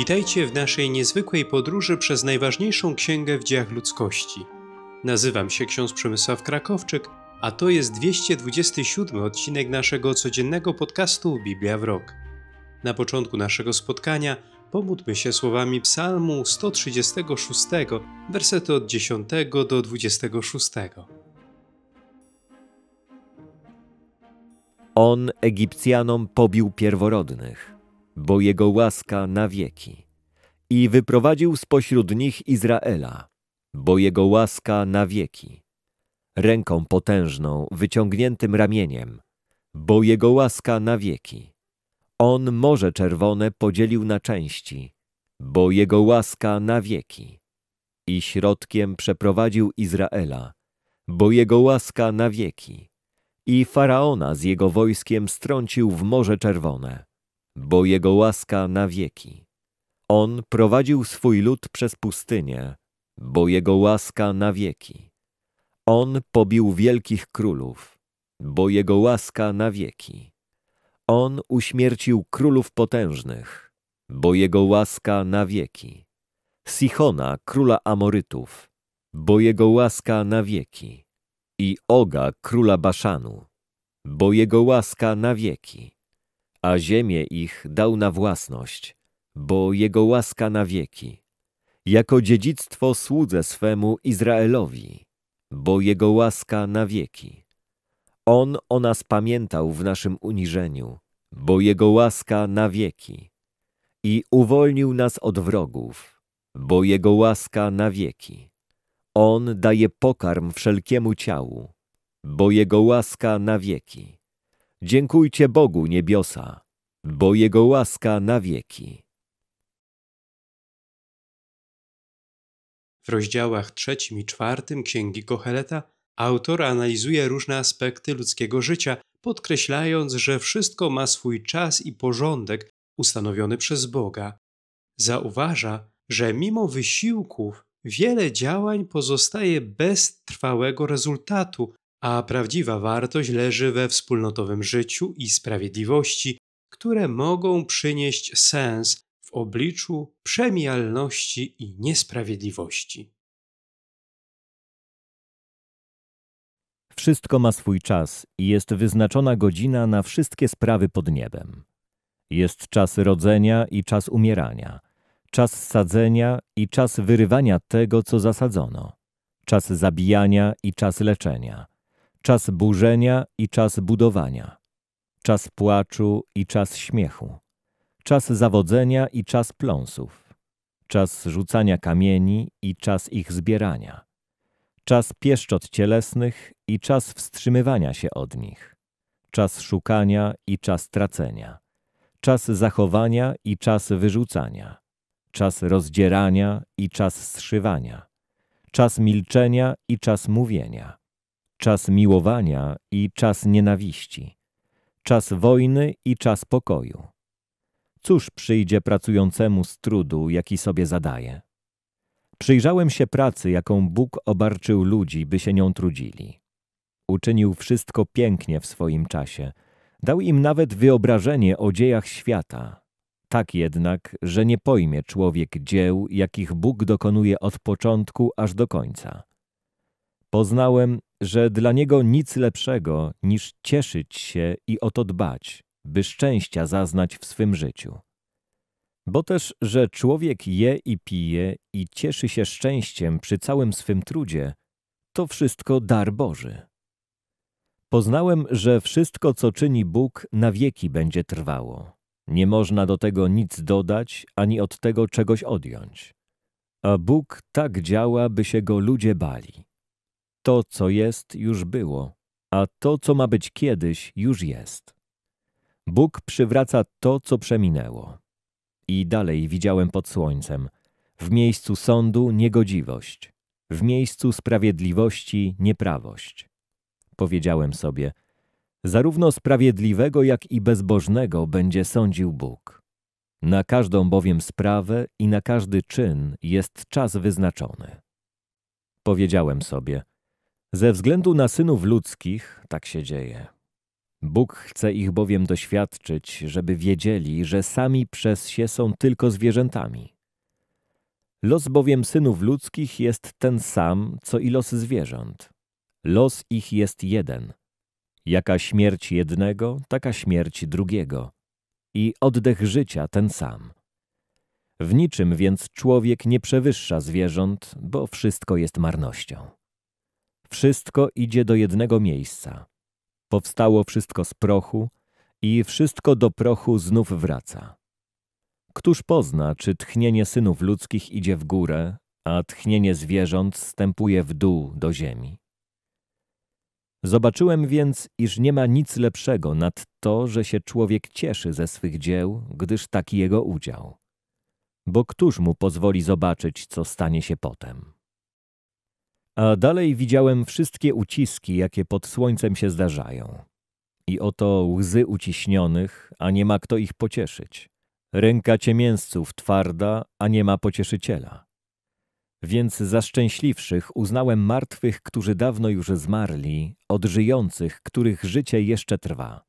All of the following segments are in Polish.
Witajcie w naszej niezwykłej podróży przez najważniejszą księgę w dziejach ludzkości. Nazywam się ksiądz Przemysław Krakowczyk, a to jest 227 odcinek naszego codziennego podcastu Biblia w Rok. Na początku naszego spotkania pomódlmy się słowami Psalmu 136, wersety od 10 do 26. On Egipcjanom pobił pierworodnych bo Jego łaska na wieki. I wyprowadził spośród nich Izraela, bo Jego łaska na wieki. Ręką potężną, wyciągniętym ramieniem, bo Jego łaska na wieki. On Morze Czerwone podzielił na części, bo Jego łaska na wieki. I środkiem przeprowadził Izraela, bo Jego łaska na wieki. I Faraona z jego wojskiem strącił w Morze Czerwone bo Jego łaska na wieki. On prowadził swój lud przez pustynię, bo Jego łaska na wieki. On pobił wielkich królów, bo Jego łaska na wieki. On uśmiercił królów potężnych, bo Jego łaska na wieki. Sichona, króla Amorytów, bo Jego łaska na wieki. I Oga, króla Baszanu, bo Jego łaska na wieki a ziemię ich dał na własność, bo Jego łaska na wieki, jako dziedzictwo słudze swemu Izraelowi, bo Jego łaska na wieki. On o nas pamiętał w naszym uniżeniu, bo Jego łaska na wieki. I uwolnił nas od wrogów, bo Jego łaska na wieki. On daje pokarm wszelkiemu ciału, bo Jego łaska na wieki. Dziękujcie Bogu niebiosa, bo Jego łaska na wieki. W rozdziałach trzecim i czwartym Księgi Koheleta autor analizuje różne aspekty ludzkiego życia, podkreślając, że wszystko ma swój czas i porządek ustanowiony przez Boga. Zauważa, że mimo wysiłków wiele działań pozostaje bez trwałego rezultatu, a prawdziwa wartość leży we wspólnotowym życiu i sprawiedliwości, które mogą przynieść sens w obliczu przemijalności i niesprawiedliwości. Wszystko ma swój czas i jest wyznaczona godzina na wszystkie sprawy pod niebem. Jest czas rodzenia i czas umierania, czas sadzenia i czas wyrywania tego, co zasadzono, czas zabijania i czas leczenia, czas burzenia i czas budowania, czas płaczu i czas śmiechu, czas zawodzenia i czas pląsów, czas rzucania kamieni i czas ich zbierania, czas pieszczot cielesnych i czas wstrzymywania się od nich, czas szukania i czas tracenia, czas zachowania i czas wyrzucania, czas rozdzierania i czas zszywania, czas milczenia i czas mówienia czas miłowania i czas nienawiści, czas wojny i czas pokoju. Cóż przyjdzie pracującemu z trudu, jaki sobie zadaje? Przyjrzałem się pracy, jaką Bóg obarczył ludzi, by się nią trudzili. Uczynił wszystko pięknie w swoim czasie. Dał im nawet wyobrażenie o dziejach świata. Tak jednak, że nie pojmie człowiek dzieł, jakich Bóg dokonuje od początku aż do końca. Poznałem, że dla niego nic lepszego niż cieszyć się i o to dbać, by szczęścia zaznać w swym życiu. Bo też, że człowiek je i pije i cieszy się szczęściem przy całym swym trudzie, to wszystko dar Boży. Poznałem, że wszystko, co czyni Bóg, na wieki będzie trwało. Nie można do tego nic dodać, ani od tego czegoś odjąć. A Bóg tak działa, by się go ludzie bali. To, co jest, już było, a to, co ma być kiedyś, już jest. Bóg przywraca to, co przeminęło. I dalej widziałem pod słońcem, w miejscu sądu niegodziwość, w miejscu sprawiedliwości nieprawość. Powiedziałem sobie, zarówno sprawiedliwego, jak i bezbożnego będzie sądził Bóg. Na każdą bowiem sprawę i na każdy czyn jest czas wyznaczony. Powiedziałem sobie, ze względu na synów ludzkich tak się dzieje. Bóg chce ich bowiem doświadczyć, żeby wiedzieli, że sami przez się są tylko zwierzętami. Los bowiem synów ludzkich jest ten sam, co i los zwierząt. Los ich jest jeden. Jaka śmierć jednego, taka śmierć drugiego. I oddech życia ten sam. W niczym więc człowiek nie przewyższa zwierząt, bo wszystko jest marnością. Wszystko idzie do jednego miejsca. Powstało wszystko z prochu i wszystko do prochu znów wraca. Któż pozna, czy tchnienie synów ludzkich idzie w górę, a tchnienie zwierząt stępuje w dół do ziemi? Zobaczyłem więc, iż nie ma nic lepszego nad to, że się człowiek cieszy ze swych dzieł, gdyż taki jego udział. Bo któż mu pozwoli zobaczyć, co stanie się potem? a dalej widziałem wszystkie uciski, jakie pod słońcem się zdarzają. I oto łzy uciśnionych, a nie ma kto ich pocieszyć. Ręka ciemięzców twarda, a nie ma pocieszyciela. Więc za szczęśliwszych uznałem martwych, którzy dawno już zmarli, od żyjących, których życie jeszcze trwa.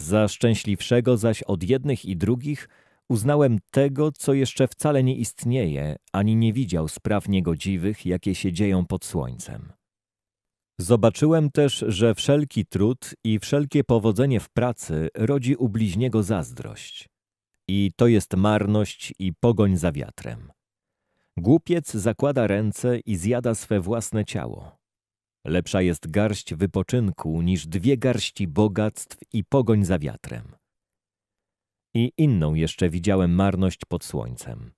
Za szczęśliwszego zaś od jednych i drugich – Uznałem tego, co jeszcze wcale nie istnieje, ani nie widział spraw niegodziwych, jakie się dzieją pod słońcem. Zobaczyłem też, że wszelki trud i wszelkie powodzenie w pracy rodzi u bliźniego zazdrość. I to jest marność i pogoń za wiatrem. Głupiec zakłada ręce i zjada swe własne ciało. Lepsza jest garść wypoczynku niż dwie garści bogactw i pogoń za wiatrem i inną jeszcze widziałem marność pod słońcem.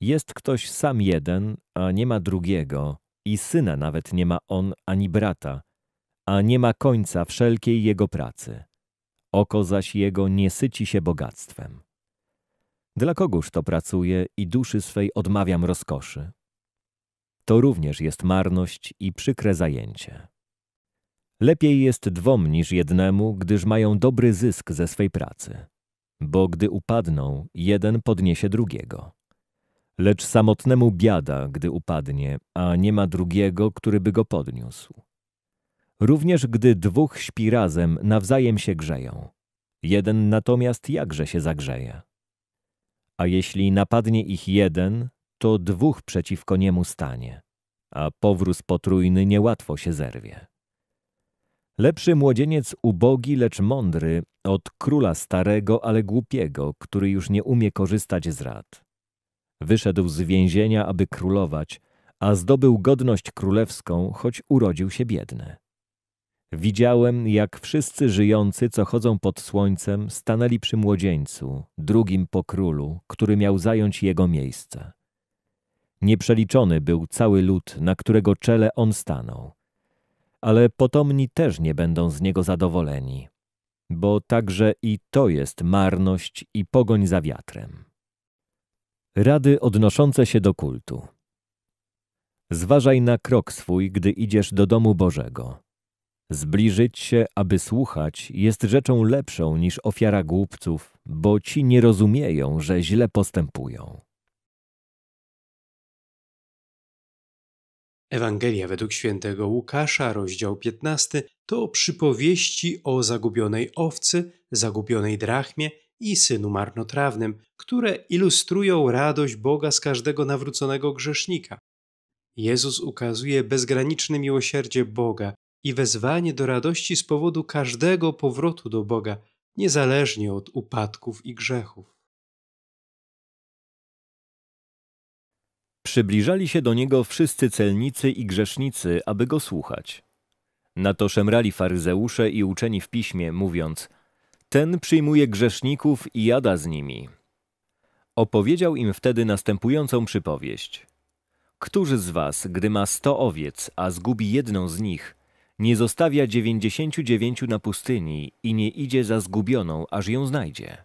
Jest ktoś sam jeden, a nie ma drugiego, i syna nawet nie ma on ani brata, a nie ma końca wszelkiej jego pracy. Oko zaś jego nie syci się bogactwem. Dla kogóż to pracuje i duszy swej odmawiam rozkoszy? To również jest marność i przykre zajęcie. Lepiej jest dwom niż jednemu, gdyż mają dobry zysk ze swej pracy bo gdy upadną, jeden podniesie drugiego. Lecz samotnemu biada, gdy upadnie, a nie ma drugiego, który by go podniósł. Również gdy dwóch śpi razem, nawzajem się grzeją. Jeden natomiast jakże się zagrzeje. A jeśli napadnie ich jeden, to dwóch przeciwko niemu stanie, a powróz potrójny niełatwo się zerwie. Lepszy młodzieniec ubogi, lecz mądry, od króla starego, ale głupiego, który już nie umie korzystać z rad. Wyszedł z więzienia, aby królować, a zdobył godność królewską, choć urodził się biedny. Widziałem, jak wszyscy żyjący, co chodzą pod słońcem, stanęli przy młodzieńcu, drugim po królu, który miał zająć jego miejsce. Nieprzeliczony był cały lud, na którego czele on stanął ale potomni też nie będą z niego zadowoleni, bo także i to jest marność i pogoń za wiatrem. Rady odnoszące się do kultu. Zważaj na krok swój, gdy idziesz do domu Bożego. Zbliżyć się, aby słuchać, jest rzeczą lepszą niż ofiara głupców, bo ci nie rozumieją, że źle postępują. Ewangelia według świętego Łukasza, rozdział 15, to przypowieści o zagubionej owcy, zagubionej drachmie i synu marnotrawnym, które ilustrują radość Boga z każdego nawróconego grzesznika. Jezus ukazuje bezgraniczne miłosierdzie Boga i wezwanie do radości z powodu każdego powrotu do Boga, niezależnie od upadków i grzechów. Przybliżali się do niego wszyscy celnicy i grzesznicy, aby go słuchać. Na to szemrali faryzeusze i uczeni w piśmie, mówiąc: Ten przyjmuje grzeszników i jada z nimi. Opowiedział im wtedy następującą przypowieść: Któż z was, gdy ma sto owiec, a zgubi jedną z nich, nie zostawia dziewięćdziesięciu dziewięciu na pustyni i nie idzie za zgubioną, aż ją znajdzie?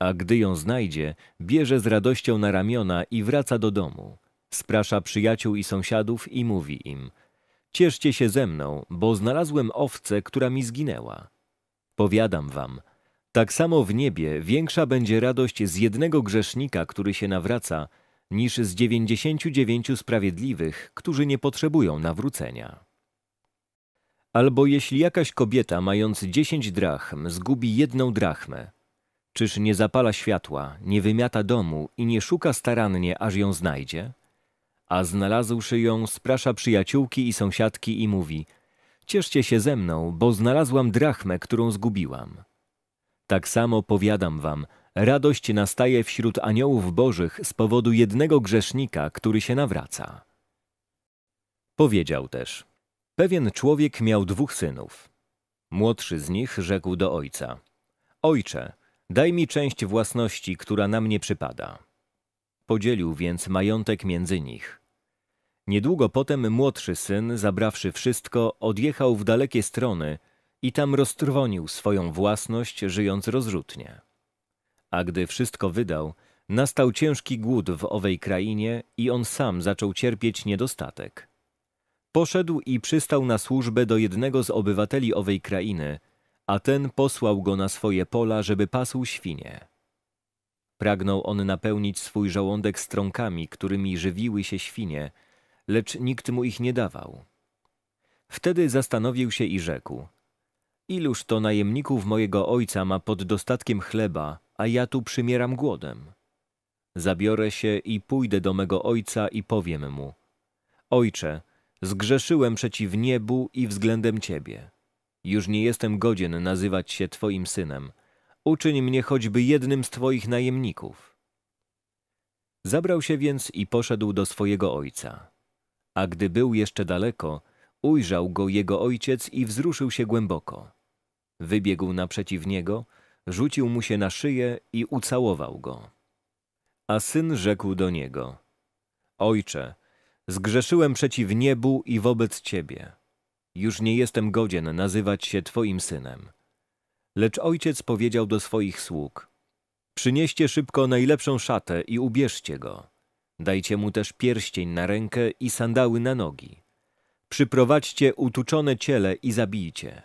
A gdy ją znajdzie, bierze z radością na ramiona i wraca do domu. Sprasza przyjaciół i sąsiadów i mówi im: Cieszcie się ze mną, bo znalazłem owcę, która mi zginęła. Powiadam wam, tak samo w niebie większa będzie radość z jednego grzesznika, który się nawraca, niż z dziewięćdziesięciu dziewięciu sprawiedliwych, którzy nie potrzebują nawrócenia. Albo jeśli jakaś kobieta mając dziesięć drachm zgubi jedną drachmę, czyż nie zapala światła, nie wymiata domu i nie szuka starannie, aż ją znajdzie? a znalazłszy ją, sprasza przyjaciółki i sąsiadki i mówi Cieszcie się ze mną, bo znalazłam drachmę, którą zgubiłam. Tak samo powiadam wam, radość nastaje wśród aniołów bożych z powodu jednego grzesznika, który się nawraca. Powiedział też, pewien człowiek miał dwóch synów. Młodszy z nich rzekł do ojca, Ojcze, daj mi część własności, która na mnie przypada. Podzielił więc majątek między nich. Niedługo potem młodszy syn, zabrawszy wszystko, odjechał w dalekie strony i tam roztrwonił swoją własność, żyjąc rozrzutnie. A gdy wszystko wydał, nastał ciężki głód w owej krainie i on sam zaczął cierpieć niedostatek. Poszedł i przystał na służbę do jednego z obywateli owej krainy, a ten posłał go na swoje pola, żeby pasł świnie. Pragnął on napełnić swój żołądek strąkami, którymi żywiły się świnie – lecz nikt mu ich nie dawał. Wtedy zastanowił się i rzekł: Iluż to najemników mojego ojca ma pod dostatkiem chleba, a ja tu przymieram głodem. Zabiorę się i pójdę do mego ojca i powiem mu: Ojcze, zgrzeszyłem przeciw niebu i względem ciebie. Już nie jestem godzien nazywać się twoim synem. Uczyń mnie choćby jednym z twoich najemników. Zabrał się więc i poszedł do swojego ojca. A gdy był jeszcze daleko, ujrzał go jego ojciec i wzruszył się głęboko. Wybiegł naprzeciw niego, rzucił mu się na szyję i ucałował go. A syn rzekł do niego: Ojcze, zgrzeszyłem przeciw niebu i wobec ciebie. Już nie jestem godzien nazywać się twoim synem. Lecz ojciec powiedział do swoich sług: Przynieście szybko najlepszą szatę i ubierzcie go Dajcie mu też pierścień na rękę i sandały na nogi. Przyprowadźcie utuczone ciele i zabijcie.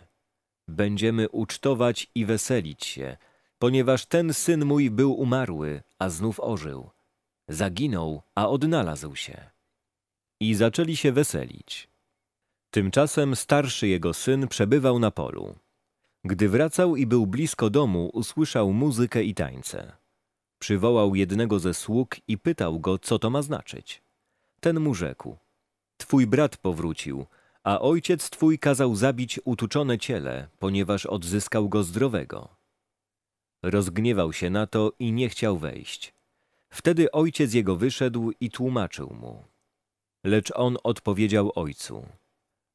Będziemy ucztować i weselić się, ponieważ ten syn mój był umarły, a znów ożył. Zaginął, a odnalazł się. I zaczęli się weselić. Tymczasem starszy jego syn przebywał na polu. Gdy wracał i był blisko domu, usłyszał muzykę i tańce. Przywołał jednego ze sług i pytał go, co to ma znaczyć. Ten mu rzekł: Twój brat powrócił, a ojciec twój kazał zabić utuczone ciele, ponieważ odzyskał go zdrowego. Rozgniewał się na to i nie chciał wejść. Wtedy ojciec jego wyszedł i tłumaczył mu. Lecz on odpowiedział ojcu: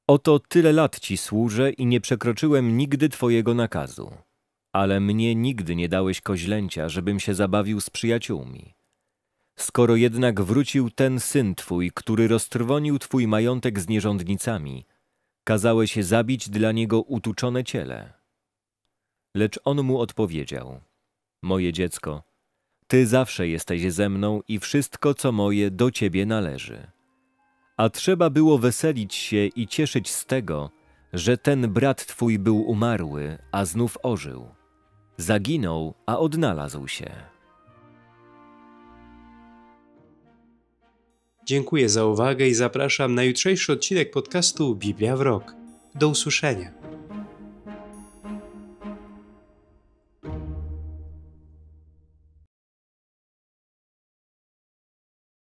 Oto tyle lat ci służę i nie przekroczyłem nigdy twojego nakazu ale mnie nigdy nie dałeś koźlęcia, żebym się zabawił z przyjaciółmi. Skoro jednak wrócił ten syn twój, który roztrwonił twój majątek z nierządnicami, kazałeś zabić dla niego utuczone ciele. Lecz on mu odpowiedział, moje dziecko, ty zawsze jesteś ze mną i wszystko, co moje, do ciebie należy. A trzeba było weselić się i cieszyć z tego, że ten brat twój był umarły, a znów ożył Zaginął, a odnalazł się. Dziękuję za uwagę i zapraszam na jutrzejszy odcinek podcastu Biblia w Rok. Do usłyszenia.